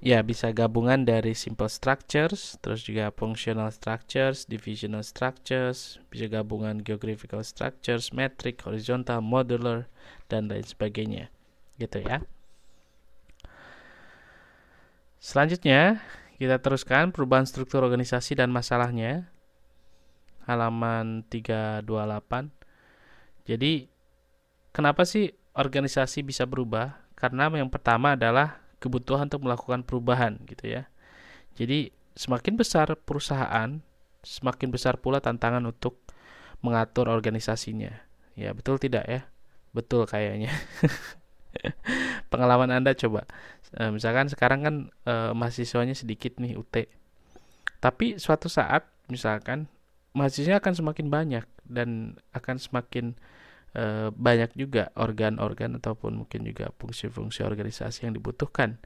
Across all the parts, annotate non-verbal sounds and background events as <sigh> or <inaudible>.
Ya, bisa gabungan dari simple structures, terus juga functional structures, divisional structures, bisa gabungan geographical structures, metric, horizontal, modular, dan lain sebagainya. Gitu ya. Selanjutnya, kita teruskan perubahan struktur organisasi dan masalahnya. Halaman 328. Jadi, kenapa sih organisasi bisa berubah? Karena yang pertama adalah kebutuhan untuk melakukan perubahan gitu ya. Jadi semakin besar perusahaan, semakin besar pula tantangan untuk mengatur organisasinya. Ya, betul tidak ya? Betul kayaknya. <laughs> Pengalaman Anda coba. E, misalkan sekarang kan e, mahasiswanya sedikit nih UT. Tapi suatu saat misalkan mahasiswanya akan semakin banyak dan akan semakin e, banyak juga organ-organ ataupun mungkin juga fungsi-fungsi organisasi yang dibutuhkan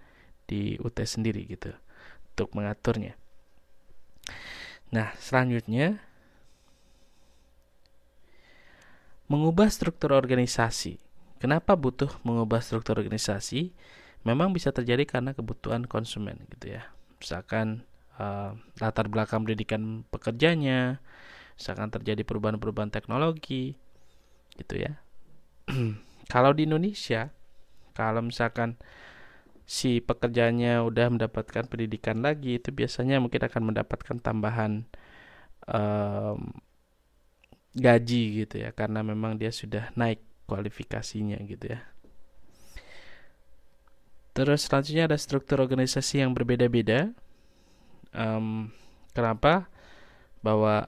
di UT sendiri gitu untuk mengaturnya. Nah, selanjutnya mengubah struktur organisasi. Kenapa butuh mengubah struktur organisasi? Memang bisa terjadi karena kebutuhan konsumen gitu ya. Misalkan uh, latar belakang pendidikan pekerjanya, misalkan terjadi perubahan-perubahan teknologi, gitu ya <clears throat> kalau di Indonesia kalau misalkan si pekerjanya udah mendapatkan pendidikan lagi itu biasanya mungkin akan mendapatkan tambahan um, gaji gitu ya karena memang dia sudah naik kualifikasinya gitu ya. Terus selanjutnya ada struktur organisasi yang berbeda-beda. Um, kenapa? Bahwa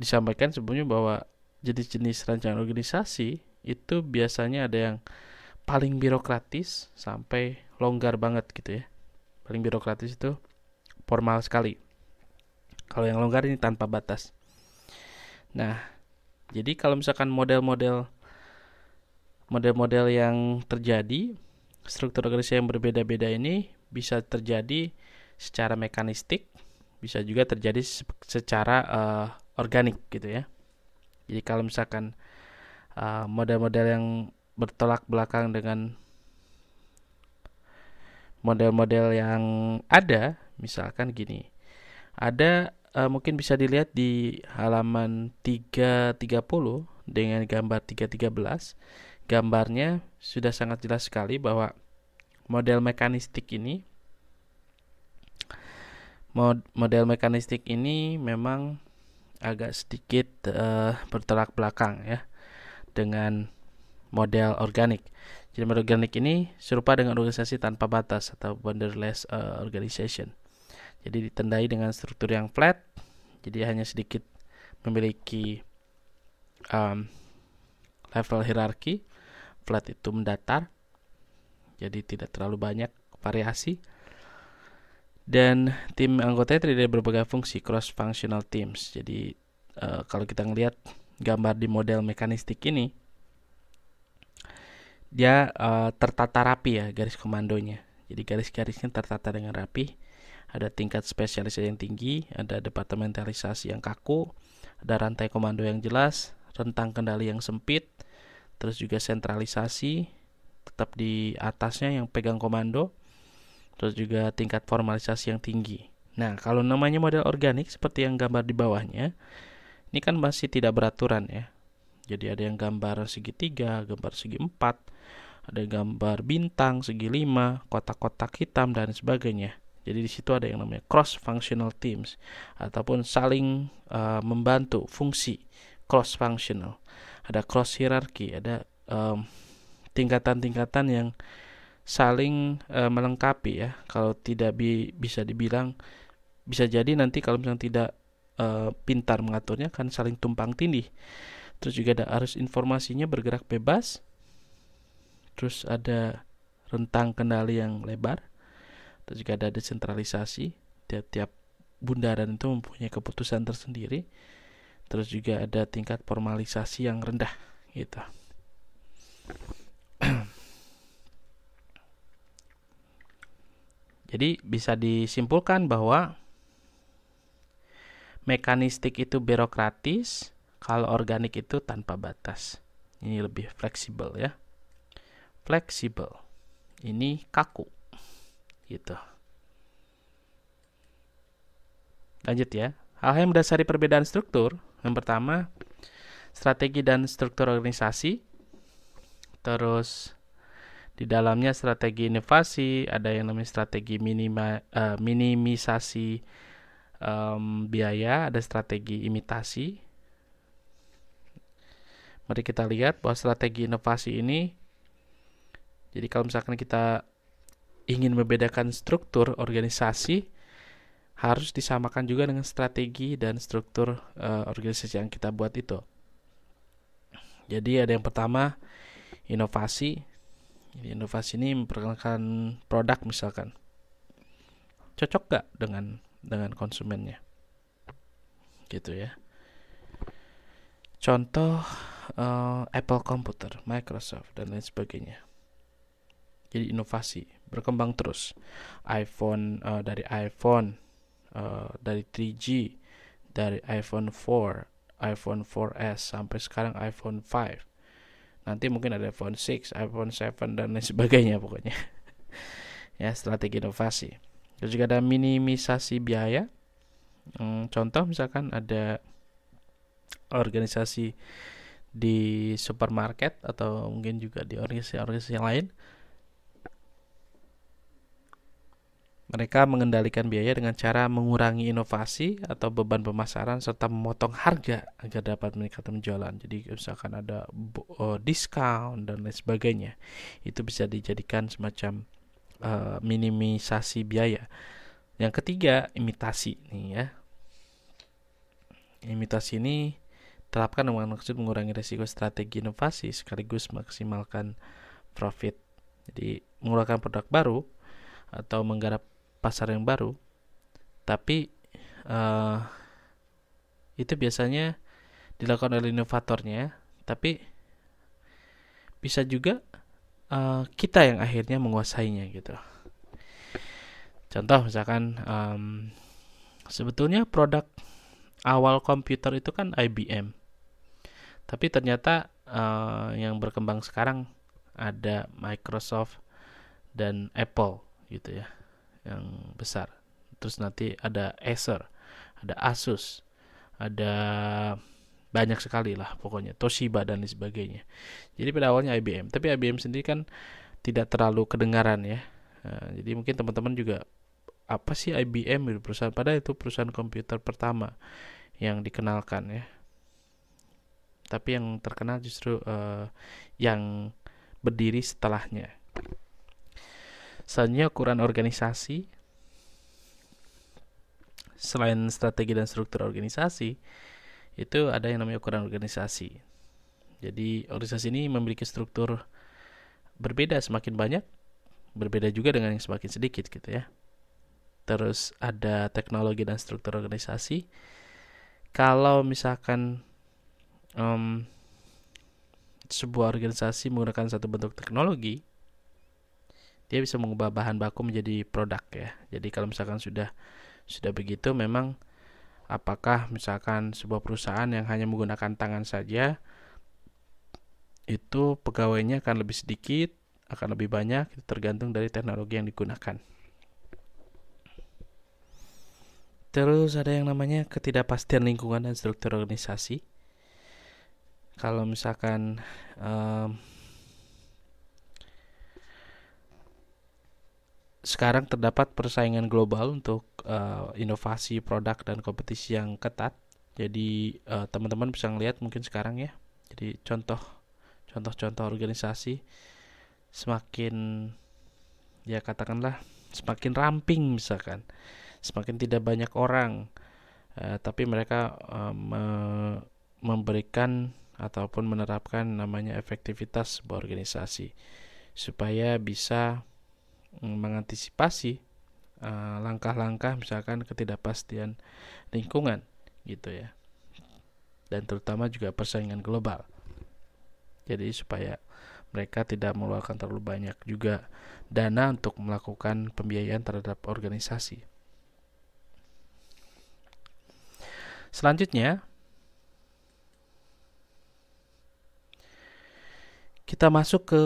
disampaikan sebelumnya bahwa jenis-jenis rancangan organisasi itu biasanya ada yang paling birokratis sampai longgar banget gitu ya. Paling birokratis itu formal sekali. Kalau yang longgar ini tanpa batas. Nah, jadi kalau misalkan model-model model-model yang terjadi struktur organisasi yang berbeda-beda ini bisa terjadi secara mekanistik, bisa juga terjadi secara uh, organik gitu ya. Jadi kalau misalkan uh, model-model uh, yang bertolak belakang dengan model-model yang ada, misalkan gini. Ada uh, mungkin bisa dilihat di halaman 330 dengan gambar 313. Gambarnya sudah sangat jelas sekali bahwa model mekanistik ini model mekanistik ini memang agak sedikit uh, bertolak belakang ya dengan model organik. Jadi model organik ini serupa dengan organisasi tanpa batas atau borderless uh, organization. Jadi ditandai dengan struktur yang flat, jadi hanya sedikit memiliki um, level hierarki. Flat itu mendatar, jadi tidak terlalu banyak variasi. Dan tim anggotanya terdiri dari berbagai fungsi cross functional teams. Jadi uh, kalau kita ngelihat gambar di model mekanistik ini dia uh, tertata rapi ya garis komandonya. Jadi garis-garisnya tertata dengan rapi. Ada tingkat spesialisasi yang tinggi, ada departamentalisasi yang kaku, ada rantai komando yang jelas, rentang kendali yang sempit, terus juga sentralisasi tetap di atasnya yang pegang komando terus juga tingkat formalisasi yang tinggi. Nah, kalau namanya model organik seperti yang gambar di bawahnya, ini kan masih tidak beraturan ya. Jadi ada yang gambar segitiga, gambar segi empat, ada gambar bintang, segi lima, kotak-kotak hitam dan sebagainya. Jadi di situ ada yang namanya cross functional teams ataupun saling uh, membantu fungsi cross functional. Ada cross hierarki, ada tingkatan tingkatan-tingkatan yang saling e, melengkapi ya. Kalau tidak bi bisa dibilang bisa jadi nanti kalau misalnya tidak e, pintar mengaturnya kan saling tumpang tindih. Terus juga ada arus informasinya bergerak bebas. Terus ada rentang kendali yang lebar. Terus juga ada desentralisasi. Tiap-tiap bundaran itu mempunyai keputusan tersendiri. Terus juga ada tingkat formalisasi yang rendah gitu. Jadi bisa disimpulkan bahwa mekanistik itu birokratis, kalau organik itu tanpa batas. Ini lebih fleksibel ya. Fleksibel. Ini kaku. Gitu. Lanjut ya. Hal yang mendasari perbedaan struktur, yang pertama strategi dan struktur organisasi, terus di dalamnya strategi inovasi, ada yang namanya strategi minima, uh, minimisasi um, biaya, ada strategi imitasi. Mari kita lihat bahwa strategi inovasi ini, jadi kalau misalkan kita ingin membedakan struktur organisasi, harus disamakan juga dengan strategi dan struktur uh, organisasi yang kita buat itu. Jadi ada yang pertama inovasi. Jadi inovasi ini memperkenalkan produk misalkan. Cocok gak dengan dengan konsumennya? Gitu ya. Contoh uh, Apple komputer Microsoft dan lain sebagainya. Jadi inovasi berkembang terus. iPhone uh, dari iPhone uh, dari 3G dari iPhone 4, iPhone 4S sampai sekarang iPhone 5 nanti mungkin ada iPhone 6, iPhone 7 dan lain sebagainya pokoknya <laughs> ya strategi inovasi terus juga ada minimisasi biaya hmm, contoh misalkan ada organisasi di supermarket atau mungkin juga di organisasi-organisasi yang lain Mereka mengendalikan biaya dengan cara mengurangi inovasi atau beban pemasaran serta memotong harga agar dapat meningkatkan penjualan. Jadi misalkan ada uh, eh, diskon dan lain sebagainya, itu bisa dijadikan semacam uh, minimisasi biaya. Yang ketiga imitasi nih ya. Imitasi ini terapkan dengan maksud mengurangi risiko strategi inovasi sekaligus maksimalkan profit. Jadi mengeluarkan produk baru atau menggarap pasar yang baru tapi uh, itu biasanya dilakukan oleh inovatornya tapi bisa juga uh, kita yang akhirnya menguasainya gitu contoh misalkan um, sebetulnya produk awal komputer itu kan IBM tapi ternyata uh, yang berkembang sekarang ada Microsoft dan Apple gitu ya yang besar. Terus nanti ada Acer, ada Asus, ada banyak sekali lah pokoknya Toshiba dan lain sebagainya. Jadi pada awalnya IBM, tapi IBM sendiri kan tidak terlalu kedengaran ya. Nah, jadi mungkin teman-teman juga apa sih IBM itu perusahaan pada itu perusahaan komputer pertama yang dikenalkan ya. Tapi yang terkenal justru uh, yang berdiri setelahnya. Selanjutnya ukuran organisasi. Selain strategi dan struktur organisasi, itu ada yang namanya ukuran organisasi. Jadi organisasi ini memiliki struktur berbeda semakin banyak, berbeda juga dengan yang semakin sedikit gitu ya. Terus ada teknologi dan struktur organisasi. Kalau misalkan um, sebuah organisasi menggunakan satu bentuk teknologi, dia bisa mengubah bahan baku menjadi produk ya. Jadi kalau misalkan sudah sudah begitu memang apakah misalkan sebuah perusahaan yang hanya menggunakan tangan saja itu pegawainya akan lebih sedikit, akan lebih banyak tergantung dari teknologi yang digunakan. Terus ada yang namanya ketidakpastian lingkungan dan struktur organisasi. Kalau misalkan um, sekarang terdapat persaingan global untuk uh, inovasi produk dan kompetisi yang ketat. Jadi uh, teman-teman bisa ngelihat mungkin sekarang ya. Jadi contoh contoh-contoh organisasi semakin ya katakanlah semakin ramping misalkan, semakin tidak banyak orang, uh, tapi mereka uh, me memberikan ataupun menerapkan namanya efektivitas sebuah organisasi supaya bisa Mm, mengantisipasi eh, langkah-langkah misalkan ketidakpastian lingkungan gitu ya dan terutama juga persaingan global jadi supaya mereka tidak mengeluarkan terlalu banyak juga dana untuk melakukan pembiayaan terhadap organisasi selanjutnya kita masuk ke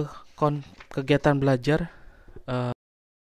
kegiatan belajar uh,